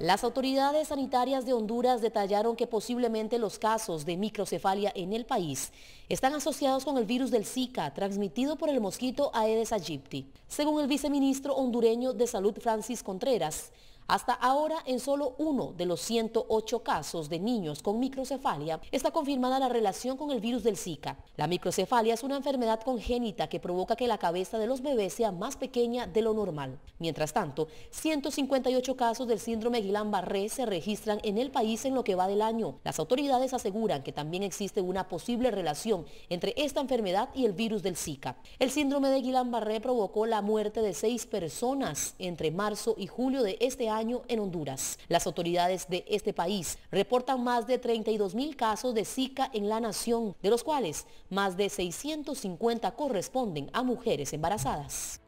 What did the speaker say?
Las autoridades sanitarias de Honduras detallaron que posiblemente los casos de microcefalia en el país están asociados con el virus del Zika transmitido por el mosquito Aedes aegypti. Según el viceministro hondureño de Salud Francis Contreras, hasta ahora, en solo uno de los 108 casos de niños con microcefalia, está confirmada la relación con el virus del Zika. La microcefalia es una enfermedad congénita que provoca que la cabeza de los bebés sea más pequeña de lo normal. Mientras tanto, 158 casos del síndrome Guillain-Barré se registran en el país en lo que va del año. Las autoridades aseguran que también existe una posible relación entre esta enfermedad y el virus del Zika. El síndrome de Guillain-Barré provocó la muerte de seis personas entre marzo y julio de este año en Honduras. Las autoridades de este país reportan más de 32 mil casos de Zika en la nación, de los cuales más de 650 corresponden a mujeres embarazadas.